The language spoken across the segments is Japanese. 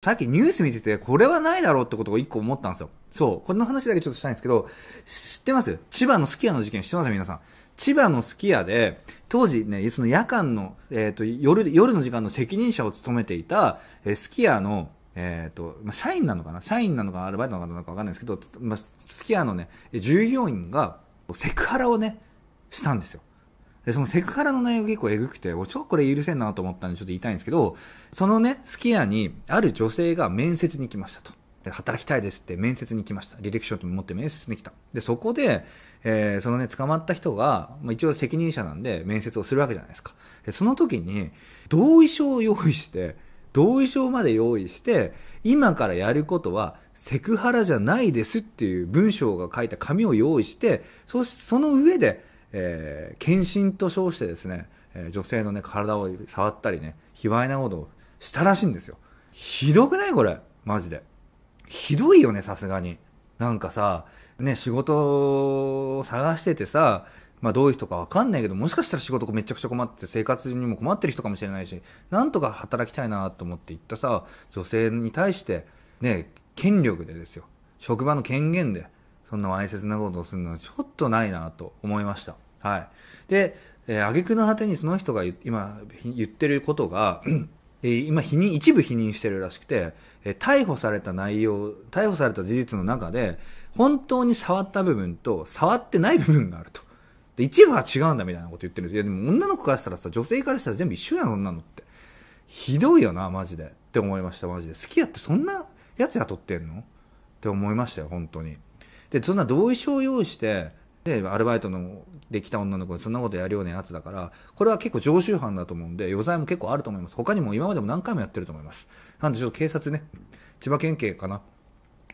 さっきニュース見てて、これはないだろうってことを一個思ったんですよ。そう。この話だけちょっとしたいんですけど、知ってます千葉のスキアの事件知ってます皆さん。千葉のスキアで、当時ね、その夜間の、えっ、ー、と、夜、夜の時間の責任者を務めていた、えー、すの、えっ、ー、と、ま社員なのかな社員なのかアルバイトなのかわかんないですけど、まあ、すのね、従業員が、セクハラをね、したんですよ。で、そのセクハラの内容結構えぐくて、俺超これ許せんなと思ったんでちょっと言いたいんですけど、そのね、すき家にある女性が面接に来ましたと。で働きたいですって面接に来ました。履歴書を持って面接に来た。で、そこで、えー、そのね、捕まった人が、まあ、一応責任者なんで面接をするわけじゃないですか。で、その時に、同意書を用意して、同意書まで用意して、今からやることはセクハラじゃないですっていう文章が書いた紙を用意して、そ、その上で、えー、献身と称してですね、え女性のね、体を触ったりね、卑猥なことをしたらしいんですよ。ひどくないこれ。マジで。ひどいよね、さすがに。なんかさ、ね、仕事を探しててさ、まあどういう人かわかんないけど、もしかしたら仕事めちゃくちゃ困って生活にも困ってる人かもしれないし、なんとか働きたいなと思って行ったさ、女性に対して、ね、権力でですよ。職場の権限で、そんなわいせつなことをするのはちょっとないなと思いました。はい。で、えー、挙句の果てにその人が今言ってることが、えー、今否認、一部否認してるらしくて、えー、逮捕された内容、逮捕された事実の中で、本当に触った部分と触ってない部分があると。で、一部は違うんだみたいなこと言ってるんですいや、でも女の子からしたらさ、女性からしたら全部一緒やん、女のって。ひどいよな、マジで。って思いました、マジで。好きやってそんなやつ雇ってんのって思いましたよ、本当に。でそんな同意書を用意してでアルバイトのできた女の子にそんなことやるようなやつだからこれは結構常習犯だと思うんで余罪も結構あると思います他にも今までも何回もやってると思いますなんでちょっと警察ね千葉県警かな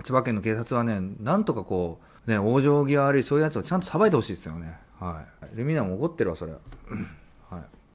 千葉県の警察はねなんとかこうね往生際悪いそういうやつをちゃんとさばいてほしいですよねはいレミナも怒ってるわそれ はい